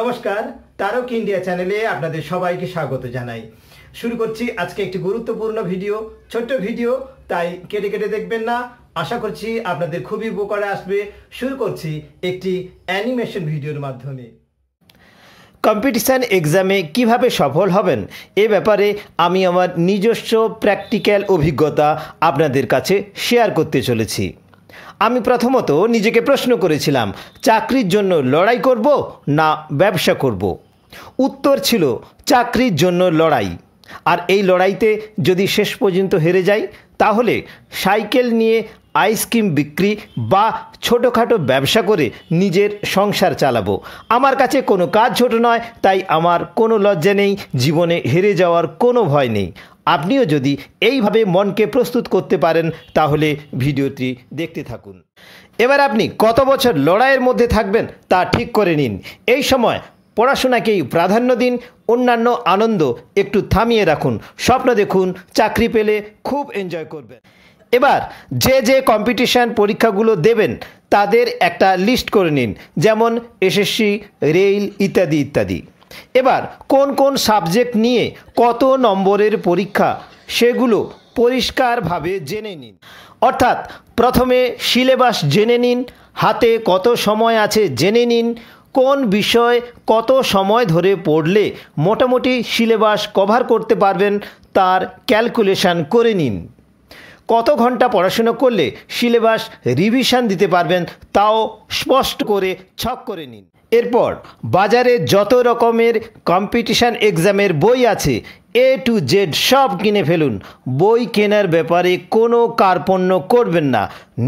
নমস্কার তারক ইন্ডিয়া চ্যানেলে আপনাদের সবাইকে স্বাগত জানাই শুরু করছি আজকে একটি গুরুত্বপূর্ণ ভিডিও ছোট্ট ভিডিও তাই কেটে কেটে দেখবেন না আশা করছি আপনাদের খুবই উপকারে আসবে শুরু করছি একটি অ্যানিমেশন ভিডিওর মাধ্যমে কম্পিটিশান এক্সামে কিভাবে সফল হবেন এ ব্যাপারে আমি আমার নিজস্ব প্র্যাকটিক্যাল অভিজ্ঞতা আপনাদের কাছে শেয়ার করতে চলেছি আমি প্রথমত নিজেকে প্রশ্ন করেছিলাম চাকরির জন্য লড়াই করব না ব্যবসা করব। উত্তর ছিল চাকরির জন্য লড়াই আর এই লড়াইতে যদি শেষ পর্যন্ত হেরে যাই তাহলে সাইকেল নিয়ে আইসক্রিম বিক্রি বা ছোটোখাটো ব্যবসা করে নিজের সংসার চালাবো আমার কাছে কোনো কাজ ছোট নয় তাই আমার কোনো লজ্জা নেই জীবনে হেরে যাওয়ার কোনো ভয় নেই আপনিও যদি এইভাবে মনকে প্রস্তুত করতে পারেন তাহলে ভিডিওটি দেখতে থাকুন এবার আপনি কত বছর লড়াইয়ের মধ্যে থাকবেন তা ঠিক করে নিন এই সময় পড়াশোনাকেই প্রাধান্য দিন অন্যান্য আনন্দ একটু থামিয়ে রাখুন স্বপ্ন দেখুন চাকরি পেলে খুব এনজয় করবেন এবার যে যে কম্পিটিশান পরীক্ষাগুলো দেবেন তাদের একটা লিস্ট করে নিন যেমন এসএসসি রেল ইত্যাদি ইত্যাদি এবার কোন কোন সাবজেক্ট নিয়ে কত নম্বরের পরীক্ষা সেগুলো পরিষ্কারভাবে জেনে নিন অর্থাৎ প্রথমে সিলেবাস জেনে নিন হাতে কত সময় আছে জেনে নিন কোন বিষয় কত সময় ধরে পড়লে মোটামুটি সিলেবাস কভার করতে পারবেন তার ক্যালকুলেশান করে নিন কত ঘন্টা পড়াশুনো করলে সিলেবাস রিভিশন দিতে পারবেন তাও স্পষ্ট করে ছক করে নিন এরপর বাজারে যত রকমের কম্পিটিশান এক্সামের বই আছে এ টু জেড সব কিনে ফেলুন বই কেনার ব্যাপারে কোনো কার্পণ্য করবেন না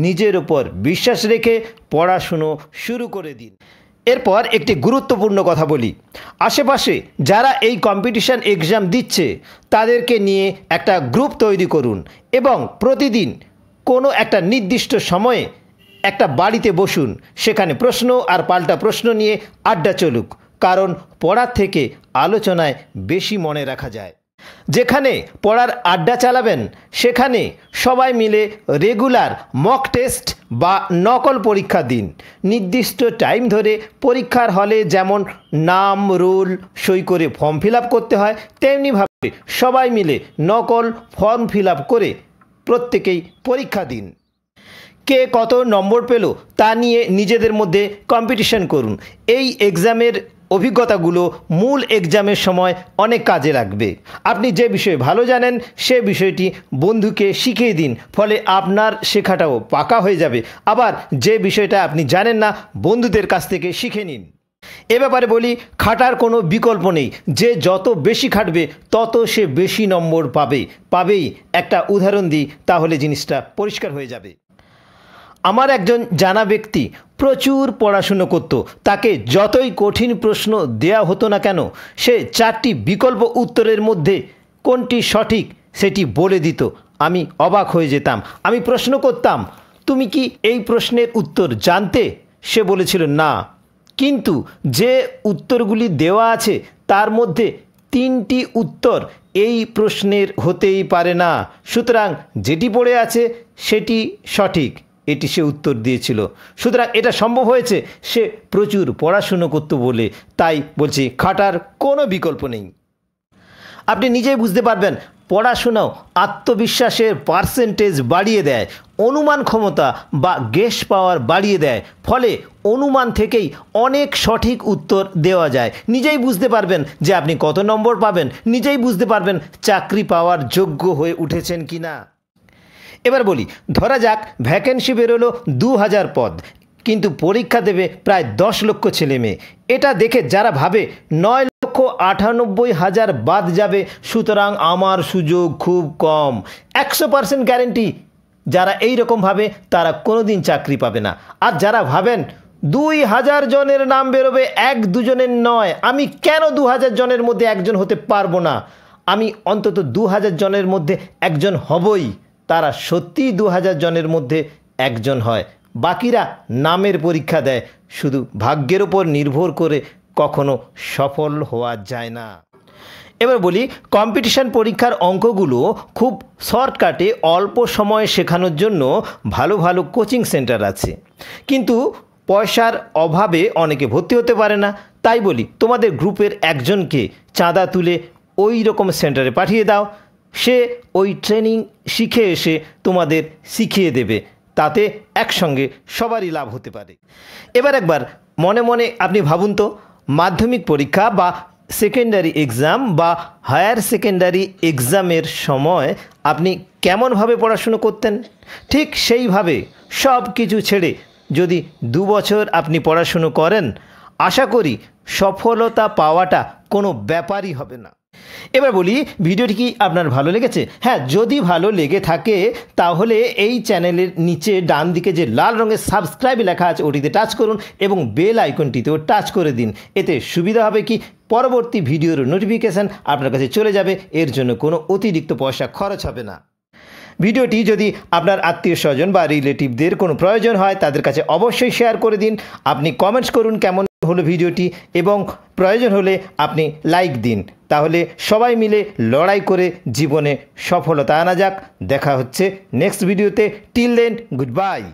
নিজের ওপর বিশ্বাস রেখে পড়াশুনো শুরু করে দিন এরপর একটি গুরুত্বপূর্ণ কথা বলি আশেপাশে যারা এই কম্পিটিশান এক্সাম দিচ্ছে তাদেরকে নিয়ে একটা গ্রুপ তৈরি করুন এবং প্রতিদিন কোনো একটা নির্দিষ্ট সময়ে একটা বাড়িতে বসুন সেখানে প্রশ্ন আর পাল্টা প্রশ্ন নিয়ে আড্ডা চলুক কারণ পড়ার থেকে আলোচনায় বেশি মনে রাখা যায় যেখানে পড়ার আড্ডা চালাবেন সেখানে সবাই মিলে রেগুলার মক টেস্ট বা নকল পরীক্ষা দিন নির্দিষ্ট টাইম ধরে পরীক্ষার হলে যেমন নাম রোল সই করে ফর্ম ফিল করতে হয় তেমনিভাবে সবাই মিলে নকল ফর্ম ফিল করে প্রত্যেকেই পরীক্ষা দিন কে কত নম্বর পেল তা নিয়ে নিজেদের মধ্যে কম্পিটিশন করুন এই এক্সামের অভিজ্ঞতাগুলো মূল এক্সামের সময় অনেক কাজে লাগবে আপনি যে বিষয়ে ভালো জানেন সে বিষয়টি বন্ধুকে শিখিয়ে দিন ফলে আপনার শেখাটাও পাকা হয়ে যাবে আবার যে বিষয়টা আপনি জানেন না বন্ধুদের কাছ থেকে শিখে নিন এ ব্যাপারে বলি খাটার কোনো বিকল্প নেই যে যত বেশি খাটবে তত সে বেশি নম্বর পাবে পাবেই একটা উদাহরণ দিই তাহলে জিনিসটা পরিষ্কার হয়ে যাবে আমার একজন জানা ব্যক্তি প্রচুর পড়াশুনো করত তাকে যতই কঠিন প্রশ্ন দেয়া হতো না কেন সে চারটি বিকল্প উত্তরের মধ্যে কোনটি সঠিক সেটি বলে দিত আমি অবাক হয়ে যেতাম আমি প্রশ্ন করতাম তুমি কি এই প্রশ্নের উত্তর জানতে সে বলেছিল না কিন্তু যে উত্তরগুলি দেওয়া আছে তার মধ্যে তিনটি উত্তর এই প্রশ্নের হতেই পারে না সুতরাং যেটি পড়ে আছে সেটি সঠিক এটি সে উত্তর দিয়েছিল সুতরাং এটা সম্ভব হয়েছে সে প্রচুর পড়াশুনো করতো বলে তাই বলছি খাটার কোনো বিকল্প নেই আপনি নিজেই বুঝতে পারবেন পড়াশোনাও আত্মবিশ্বাসের পার্সেন্টেজ বাড়িয়ে দেয় অনুমান ক্ষমতা বা গেস পাওয়ার বাড়িয়ে দেয় ফলে অনুমান থেকেই অনেক সঠিক উত্তর দেওয়া যায় নিজেই বুঝতে পারবেন যে আপনি কত নম্বর পাবেন নিজেই বুঝতে পারবেন চাকরি পাওয়ার যোগ্য হয়ে উঠেছেন কি না এবার বলি ধরা যাক ভ্যাকেন্সি বেরোলো দু হাজার পদ কিন্তু পরীক্ষা দেবে প্রায় দশ লক্ষ ছেলে মেয়ে এটা দেখে যারা ভাবে নয় লক্ষ আটানব্বই হাজার বাদ যাবে সুতরাং আমার সুযোগ খুব কম একশো পার্সেন্ট গ্যারেন্টি যারা এই ভাবে তারা কোনো দিন চাকরি পাবে না আর যারা ভাবেন দুই হাজার জনের নাম বেরোবে এক দুজনের নয় আমি কেন দু হাজার জনের মধ্যে একজন হতে পারবো না আমি অন্তত দু হাজার জনের মধ্যে একজন হবই তারা সত্যিই দু জনের মধ্যে একজন হয় বাকিরা নামের পরীক্ষা দেয় শুধু ভাগ্যের ওপর নির্ভর করে কখনো সফল হওয়া যায় না এবার বলি কম্পিটিশান পরীক্ষার অঙ্কগুলো খুব শর্টকাটে অল্প সময়ে শেখানোর জন্য ভালো ভালো কোচিং সেন্টার আছে কিন্তু পয়সার অভাবে অনেকে ভর্তি হতে পারে না তাই বলি তোমাদের গ্রুপের একজনকে চাঁদা তুলে ওই রকম সেন্টারে পাঠিয়ে দাও সে ওই ট্রেনিং শিখে এসে তোমাদের শিখিয়ে দেবে তাতে একসঙ্গে সবারই লাভ হতে পারে এবার একবার মনে মনে আপনি ভাবুন তো মাধ্যমিক পরীক্ষা বা সেকেন্ডারি এক্সাম বা হায়ার সেকেন্ডারি এক্সামের সময় আপনি কেমনভাবে পড়াশুনো করতেন ঠিক সেইভাবে সব কিছু ছেড়ে যদি দু বছর আপনি পড়াশুনো করেন আশা করি সফলতা পাওয়াটা কোনো ব্যাপারই হবে না এবার বলি ভিডিওটি কি আপনার ভালো লেগেছে হ্যাঁ যদি ভালো লেগে থাকে তাহলে এই চ্যানেলের নিচে ডান দিকে যে লাল রঙের সাবস্ক্রাইব লেখা আছে ওটিতে টাচ করুন এবং বেল আইকনটিতেও টাচ করে দিন এতে সুবিধা হবে কি পরবর্তী ভিডিওর নোটিফিকেশান আপনার কাছে চলে যাবে এর জন্য কোনো অতিরিক্ত পয়সা খরচ হবে না ভিডিওটি যদি আপনার আত্মীয় স্বজন বা রিলেটিভদের কোনো প্রয়োজন হয় তাদের কাছে অবশ্যই শেয়ার করে দিন আপনি কমেন্টস করুন কেমন হলো ভিডিওটি এবং প্রয়োজন হলে আপনি লাইক দিন তাহলে সবাই মিলে লড়াই করে জীবনে সফলতা আনা যাক দেখা হচ্ছে নেক্সট ভিডিওতে টিল দেন গুড বাই